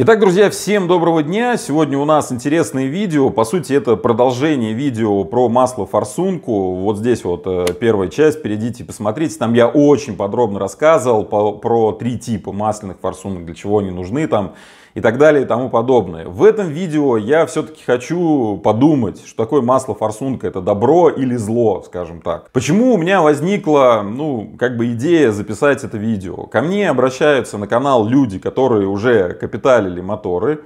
Итак, друзья, всем доброго дня. Сегодня у нас интересное видео. По сути, это продолжение видео про масло-форсунку. Вот здесь вот э, первая часть. Перейдите, посмотрите. Там я очень подробно рассказывал по, про три типа масляных форсунок, для чего они нужны там и так далее и тому подобное. В этом видео я все-таки хочу подумать, что такое масло-форсунка. Это добро или зло, скажем так. Почему у меня возникла, ну, как бы идея записать это видео? Ко мне обращаются на канал люди, которые уже капитали шпалили моторы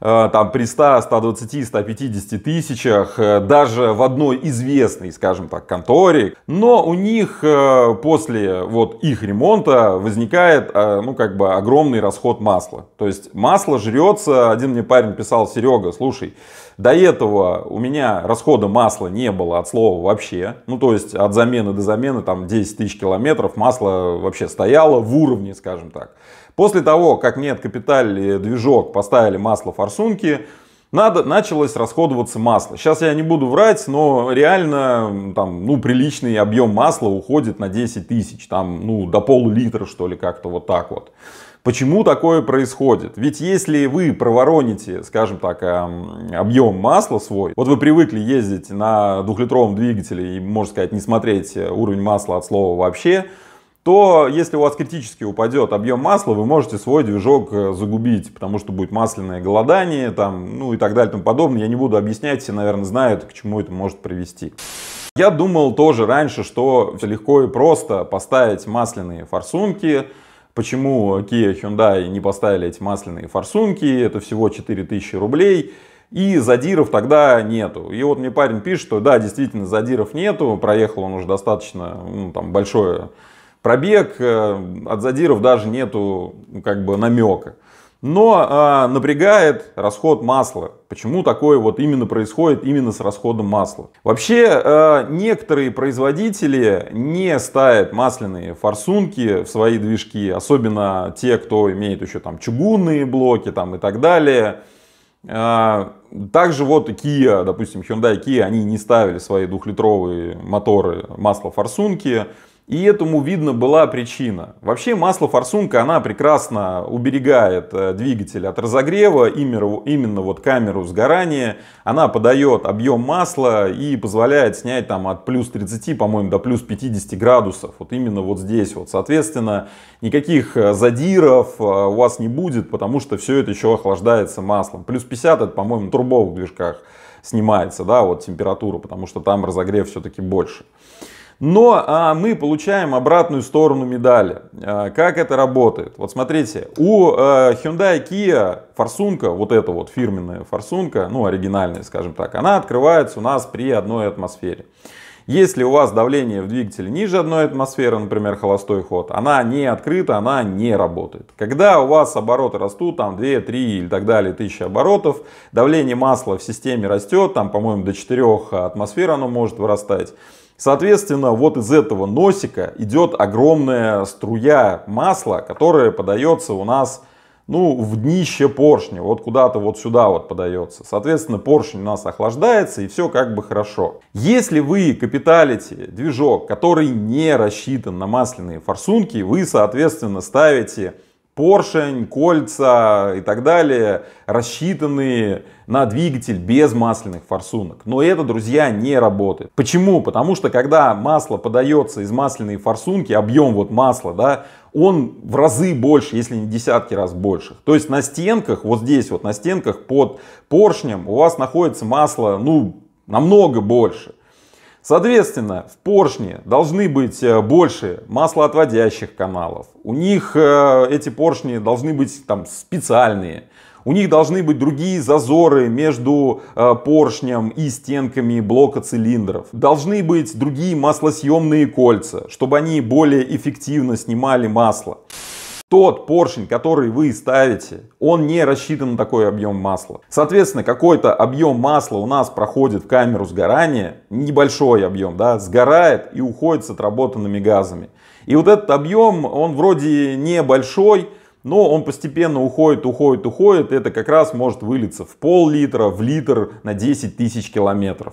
э, там при 100, 120, 150 тысячах, э, даже в одной известной, скажем так, конторе. Но у них э, после вот их ремонта возникает, ну, как бы огромный расход масла. То есть масло жрется, один мне парень писал, Серега, слушай, до этого у меня расхода масла не было от слова вообще. Ну, то есть от замены до замены там 10 тысяч километров масло вообще стояло в уровне, скажем так. После того, как нет капиталь движок, поставили масло форсунки, надо, началось расходоваться масло. Сейчас я не буду врать, но реально там, ну, приличный объем масла уходит на 10 тысяч, там, ну, до пол-литра, что ли, как-то вот так вот. Почему такое происходит? Ведь если вы провороните, скажем так, эм, объем масла свой, вот вы привыкли ездить на двухлитровом двигателе и, можно сказать, не смотреть э, уровень масла от слова вообще, то если у вас критически упадет объем масла, вы можете свой движок э, загубить, потому что будет масляное голодание, там, ну и так далее и тому подобное. Я не буду объяснять, все, наверное, знают, к чему это может привести. Я думал тоже раньше, что легко и просто поставить масляные форсунки, почему Kia Hyundai не поставили эти масляные форсунки, это всего 4000 рублей, и задиров тогда нету. И вот мне парень пишет, что да, действительно, задиров нету, проехал он уже достаточно ну, там, большое Пробег э, от задиров даже нету ну, как бы намека. Но э, напрягает расход масла. Почему такое вот именно происходит именно с расходом масла? Вообще э, некоторые производители не ставят масляные форсунки в свои движки, особенно те, кто имеет еще там чугунные блоки там и так далее. Э, также вот Kia, допустим, Hyundai Kia, они не ставили свои двухлитровые моторы маслофорсунки. форсунки и этому, видно, была причина. Вообще масло-форсунка, она прекрасно уберегает э, двигатель от разогрева, именно вот камеру сгорания. Она подает объем масла и позволяет снять там от плюс 30, по-моему, до плюс 50 градусов. Вот именно вот здесь вот. Соответственно, никаких э, задиров э, у вас не будет, потому что все это еще охлаждается маслом. Плюс 50 это, по-моему, турбовых движках снимается, да, вот температура, потому что там разогрев все-таки больше. Но а, мы получаем обратную сторону медали. А, как это работает? Вот смотрите, у а, Hyundai Kia форсунка, вот эта вот фирменная форсунка, ну оригинальная, скажем так, она открывается у нас при одной атмосфере. Если у вас давление в двигателе ниже одной атмосферы, например, холостой ход, она не открыта, она не работает. Когда у вас обороты растут, там 2, 3 и так далее, тысячи оборотов, давление масла в системе растет, там, по-моему, до 4 атмосфер оно может вырастать, Соответственно, вот из этого носика идет огромная струя масла, которая подается у нас ну, в днище поршня, вот куда-то вот сюда вот подается. Соответственно, поршень у нас охлаждается и все как бы хорошо. Если вы капиталите движок, который не рассчитан на масляные форсунки, вы, соответственно, ставите поршень, кольца и так далее, рассчитанные на двигатель без масляных форсунок. Но это, друзья, не работает. Почему? Потому что когда масло подается из масляной форсунки, объем вот масла, да, он в разы больше, если не десятки раз больше. То есть на стенках, вот здесь вот на стенках под поршнем у вас находится масло, ну, намного больше. Соответственно, в поршне должны быть э, больше маслоотводящих каналов. У них э, эти поршни должны быть там специальные. У них должны быть другие зазоры между э, поршнем и стенками блока цилиндров. Должны быть другие маслосъемные кольца, чтобы они более эффективно снимали масло тот поршень, который вы ставите, он не рассчитан на такой объем масла. Соответственно, какой-то объем масла у нас проходит в камеру сгорания, небольшой объем, да, сгорает и уходит с отработанными газами. И вот этот объем, он вроде небольшой, но он постепенно уходит, уходит, уходит. Это как раз может вылиться в пол-литра, в литр на 10 тысяч километров.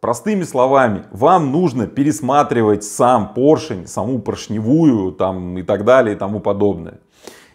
Простыми словами, вам нужно пересматривать сам поршень, саму поршневую там, и так далее и тому подобное.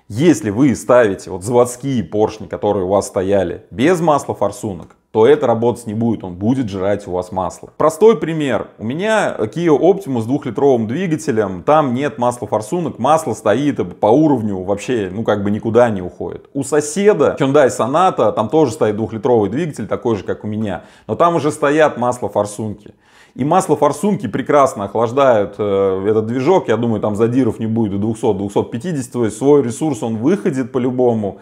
Если вы ставите вот заводские поршни, которые у вас стояли, без масла форсунок, то это работать не будет, он будет жрать у вас масло. Простой пример. У меня Kia Optimus с двухлитровым двигателем, там нет масла форсунок, масло стоит по уровню вообще, ну как бы никуда не уходит. У соседа Hyundai Sonata, там тоже стоит двухлитровый двигатель, такой же, как у меня, но там уже стоят масло форсунки. И масло форсунки прекрасно охлаждают э, этот движок. Я думаю, там задиров не будет до 200-250. То есть свой ресурс он выходит по-любому.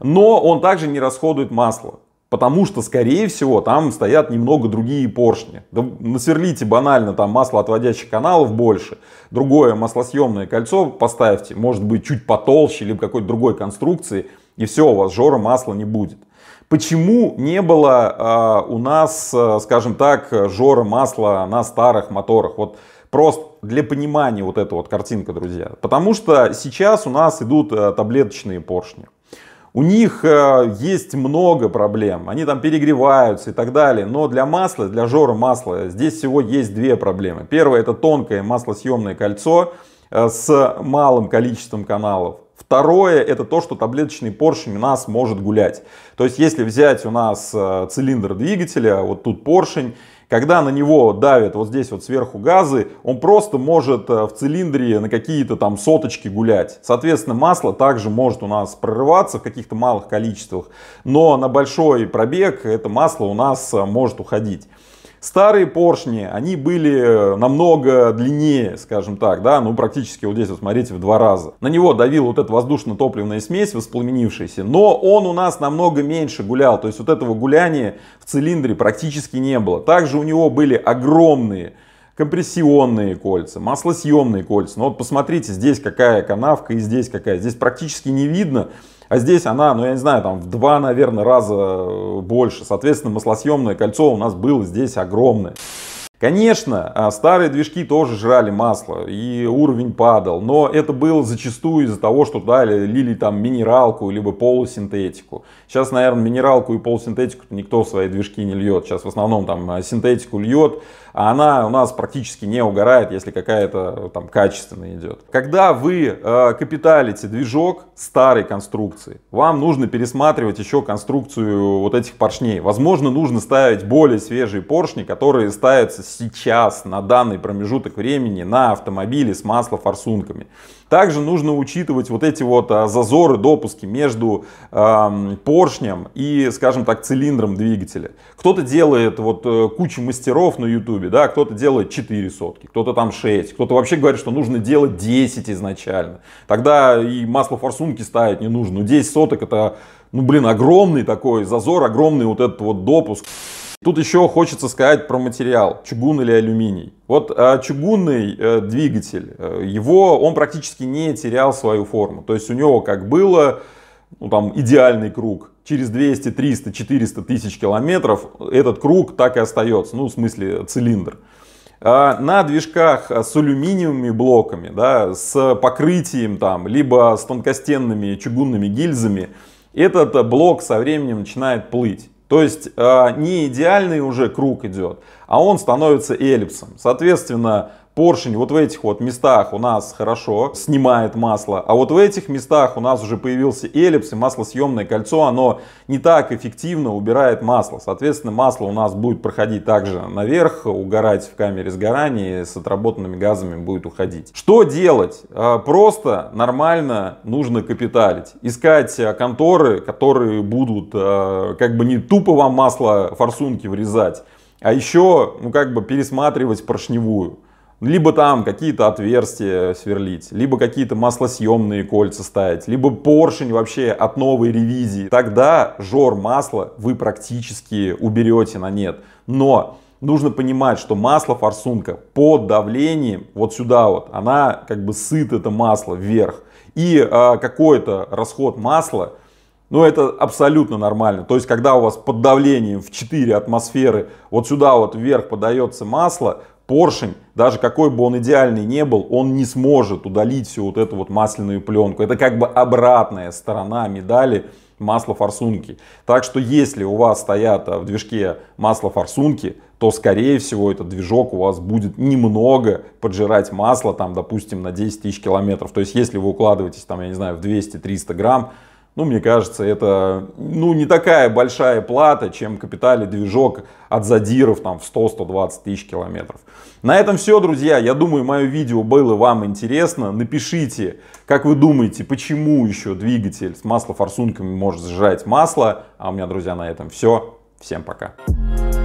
Но он также не расходует масло. Потому что, скорее всего, там стоят немного другие поршни. Да насверлите банально там маслоотводящих каналов больше. Другое маслосъемное кольцо поставьте, может быть, чуть потолще, либо какой-то другой конструкции. И все, у вас жора масла не будет. Почему не было э, у нас, э, скажем так, жора масла на старых моторах? Вот просто для понимания вот эта вот картинка, друзья. Потому что сейчас у нас идут э, таблеточные поршни. У них э, есть много проблем, они там перегреваются и так далее, но для масла, для жора масла здесь всего есть две проблемы. Первое это тонкое маслосъемное кольцо э, с малым количеством каналов. Второе, это то, что таблеточный поршень у нас может гулять. То есть, если взять у нас э, цилиндр двигателя, вот тут поршень, когда на него давят вот здесь вот сверху газы, он просто может э, в цилиндре на какие-то там соточки гулять. Соответственно, масло также может у нас прорываться в каких-то малых количествах, но на большой пробег это масло у нас э, может уходить. Старые поршни, они были э, намного длиннее, скажем так, да, ну практически вот здесь вот смотрите в два раза. На него давил вот эта воздушно-топливная смесь, воспламенившаяся, но он у нас намного меньше гулял, то есть вот этого гуляния в цилиндре практически не было. Также у него были огромные компрессионные кольца, маслосъемные кольца. Но вот посмотрите, здесь какая канавка и здесь какая. Здесь практически не видно, а здесь она, ну я не знаю, там в два, наверное, раза э, больше. Соответственно, маслосъемное кольцо у нас было здесь огромное. Конечно, а старые движки тоже жрали масло, и уровень падал, но это было зачастую из-за того, что дали лили там минералку, либо полусинтетику. Сейчас, наверное, минералку и полусинтетику никто в свои движки не льет. Сейчас в основном там а, синтетику льет, а она у нас практически не угорает, если какая-то там качественная идет. Когда вы э, капиталите движок старой конструкции, вам нужно пересматривать еще конструкцию вот этих поршней. Возможно, нужно ставить более свежие поршни, которые ставятся сейчас, на данный промежуток времени на автомобиле с маслофорсунками. Также нужно учитывать вот эти вот а, зазоры, допуски между э, поршнем и, скажем так, цилиндром двигателя. Кто-то делает вот э, кучу мастеров на ютубе, да, кто-то делает 4 сотки, кто-то там 6, кто-то вообще говорит, что нужно делать 10 изначально. Тогда и маслофорсунки ставить не нужно. 10 ну, соток это, ну блин, огромный такой зазор, огромный вот этот вот допуск. Тут еще хочется сказать про материал, чугун или алюминий. Вот а, чугунный э, двигатель, э, его, он практически не терял свою форму. То есть у него как было, ну там идеальный круг, через 200, 300, 400 тысяч километров этот круг так и остается, ну в смысле цилиндр. А, на движках а, с алюминиевыми блоками, да, с покрытием там, либо с тонкостенными чугунными гильзами, этот блок со временем начинает плыть. То есть а, не идеальный уже круг идет, а он становится эллипсом. Соответственно, поршень вот в этих вот местах у нас хорошо снимает масло, а вот в этих местах у нас уже появился эллипс и маслосъемное кольцо, оно не так эффективно убирает масло. Соответственно, масло у нас будет проходить также наверх, угорать в камере сгорания, и с отработанными газами будет уходить. Что делать? А, просто нормально нужно капиталить. Искать а, конторы, которые будут а, как бы не тупо вам масло форсунки врезать, а еще, ну, как бы пересматривать поршневую либо там какие-то отверстия сверлить, либо какие-то маслосъемные кольца ставить, либо поршень вообще от новой ревизии, тогда жор масла вы практически уберете на нет. Но нужно понимать, что масло форсунка под давлением вот сюда вот, она как бы сыт это масло вверх. И э, какой-то расход масла, ну это абсолютно нормально. То есть когда у вас под давлением в 4 атмосферы вот сюда вот вверх подается масло, поршень, даже какой бы он идеальный не был, он не сможет удалить всю вот эту вот масляную пленку. Это как бы обратная сторона медали форсунки Так что если у вас стоят а, в движке форсунки то скорее всего этот движок у вас будет немного поджирать масло, там, допустим, на 10 тысяч километров. То есть если вы укладываетесь, там, я не знаю, в 200-300 грамм, ну, мне кажется, это, ну, не такая большая плата, чем капитали движок от задиров там в 100-120 тысяч километров. На этом все, друзья. Я думаю, мое видео было вам интересно. Напишите, как вы думаете, почему еще двигатель с маслофорсунками может сжать масло. А у меня, друзья, на этом все. Всем пока. Пока.